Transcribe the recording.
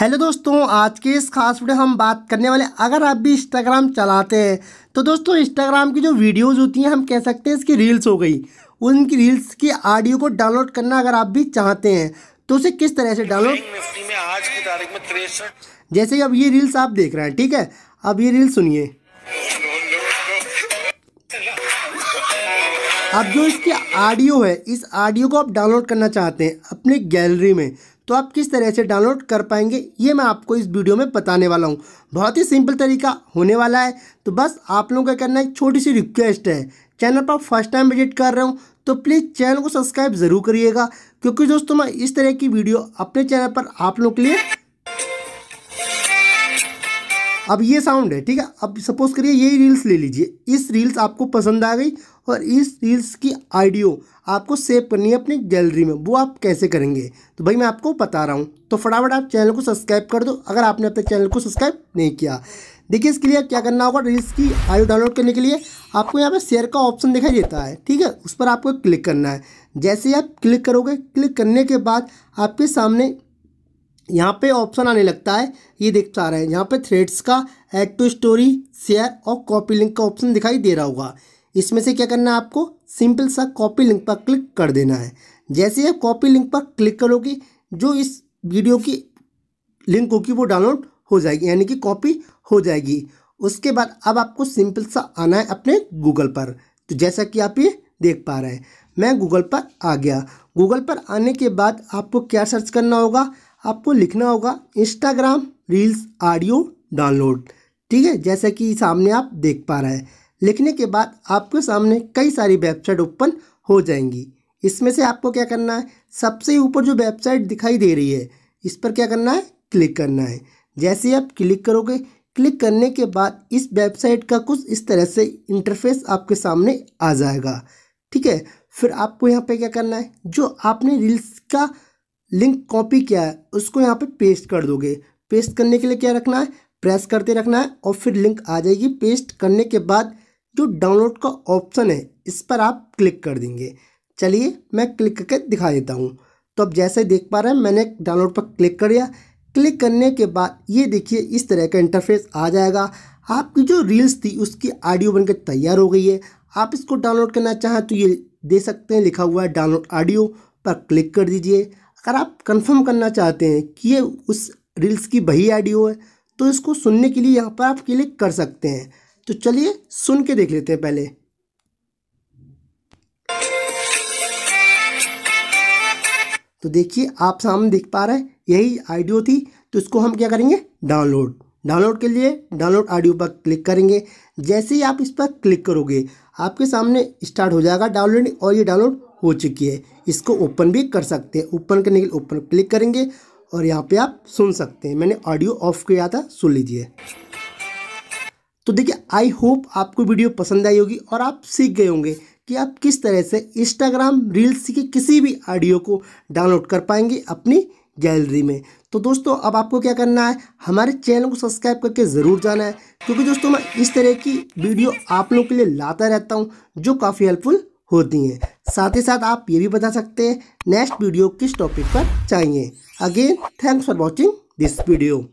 hello दोस्तों आज के इस खास वीडियो हम बात करने वाले अगर आप भी इंस्टाग्राम चलाते हैं तो दोस्तों इंस्टाग्राम की जो वीडियोस होती हैं हम कह सकते हैं इसकी रील्स हो गई उनकी रील्स की ऑडियो को डाउनलोड करना अगर आप भी चाहते हैं तो उसे किस तरह से डाउनलोड आज की तारीख में तिरसठ जैसे अब ये रील्स आप देख रहे हैं ठीक है अब ये रील्स सुनिए अब जो इसकी ऑडियो है इस ऑडियो को आप डाउनलोड करना चाहते हैं अपनी गैलरी में तो आप किस तरह से डाउनलोड कर पाएंगे ये मैं आपको इस वीडियो में बताने वाला हूँ बहुत ही सिंपल तरीका होने वाला है तो बस आप लोगों का करना एक छोटी सी रिक्वेस्ट है चैनल पर फर्स्ट टाइम विजिट कर रहे हूँ तो प्लीज़ चैनल को सब्सक्राइब ज़रूर करिएगा क्योंकि दोस्तों मैं इस तरह की वीडियो अपने चैनल पर आप लोगों के लिए अब ये साउंड है ठीक है अब सपोज करिए ये रील्स ले लीजिए इस रील्स आपको पसंद आ गई और इस रील्स की आइडियो आपको सेव करनी है अपनी गैलरी में वो आप कैसे करेंगे तो भाई मैं आपको बता रहा हूँ तो फटाफट आप चैनल को सब्सक्राइब कर दो अगर आपने अपने चैनल को सब्सक्राइब नहीं किया देखिए इसके लिए क्या करना होगा रील्स की आइडियो डाउनलोड करने के लिए आपको यहाँ पर शेयर का ऑप्शन दिखाई देता है ठीक है उस पर आपको क्लिक करना है जैसे ही आप क्लिक करोगे क्लिक करने के बाद आपके सामने यहाँ पे ऑप्शन आने लगता है ये देख पा रहे हैं यहाँ पे थ्रेड्स का एड टू स्टोरी शेयर और कॉपी लिंक का ऑप्शन दिखाई दे रहा होगा इसमें से क्या करना है आपको सिंपल सा कॉपी लिंक पर क्लिक कर देना है जैसे आप कॉपी लिंक पर क्लिक करोगे जो इस वीडियो की लिंक होगी वो डाउनलोड हो जाएगी यानी कि कॉपी हो जाएगी उसके बाद अब आपको सिंपल सा आना है अपने गूगल पर तो जैसा कि आप ये देख पा रहे हैं मैं गूगल पर आ गया गूगल पर आने के बाद आपको क्या सर्च करना होगा आपको लिखना होगा इंस्टाग्राम रील्स ऑडियो डाउनलोड ठीक है जैसा कि सामने आप देख पा रहे हैं लिखने के बाद आपके सामने कई सारी वेबसाइट ओपन हो जाएंगी इसमें से आपको क्या करना है सबसे ऊपर जो वेबसाइट दिखाई दे रही है इस पर क्या करना है क्लिक करना है जैसे आप क्लिक करोगे क्लिक करने के बाद इस वेबसाइट का कुछ इस तरह से इंटरफेस आपके सामने आ जाएगा ठीक है फिर आपको यहाँ पे क्या करना है जो आपने रील्स का लिंक कॉपी क्या है उसको यहाँ पे पेस्ट कर दोगे पेस्ट करने के लिए क्या रखना है प्रेस करते रखना है और फिर लिंक आ जाएगी पेस्ट करने के बाद जो डाउनलोड का ऑप्शन है इस पर आप क्लिक कर देंगे चलिए मैं क्लिक करके दिखा देता हूँ तो अब जैसे देख पा रहे हैं मैंने डाउनलोड पर क्लिक कर दिया क्लिक करने के बाद ये देखिए इस तरह का इंटरफेस आ जाएगा आपकी जो रील्स थी उसकी ऑडियो बनकर तैयार हो गई है आप इसको डाउनलोड करना चाहें तो ये दे सकते हैं लिखा हुआ है डाउनलोड ऑडियो पर क्लिक कर दीजिए अगर आप कंफर्म करना चाहते हैं कि ये उस रील्स की वही आइडियो है तो इसको सुनने के लिए यहाँ पर आप क्लिक कर सकते हैं तो चलिए सुन के देख लेते हैं पहले तो देखिए आप सामने देख पा रहे हैं यही आइडियो थी तो इसको हम क्या करेंगे डाउनलोड डाउनलोड के लिए डाउनलोड ऑडियो पर क्लिक करेंगे जैसे ही आप इस पर क्लिक करोगे आपके सामने स्टार्ट हो जाएगा डाउनलोड और ये डाउनलोड हो चुकी है इसको ओपन भी कर सकते हैं ओपन करने के लिए ओपन क्लिक करेंगे और यहाँ पे आप सुन सकते हैं मैंने ऑडियो ऑफ किया था सुन लीजिए तो देखिए आई होप आपको वीडियो पसंद आई होगी और आप सीख गए होंगे कि आप किस तरह से इंस्टाग्राम रील्स की किसी भी ऑडियो को डाउनलोड कर पाएंगे अपनी गैलरी में तो दोस्तों अब आपको क्या करना है हमारे चैनल को सब्सक्राइब करके ज़रूर जाना है क्योंकि दोस्तों मैं इस तरह की वीडियो आप लोगों के लिए लाता रहता हूँ जो काफ़ी हेल्पफुल होती हैं साथ ही साथ आप ये भी बता सकते हैं नेक्स्ट वीडियो किस टॉपिक पर चाहिए again thanks for watching this video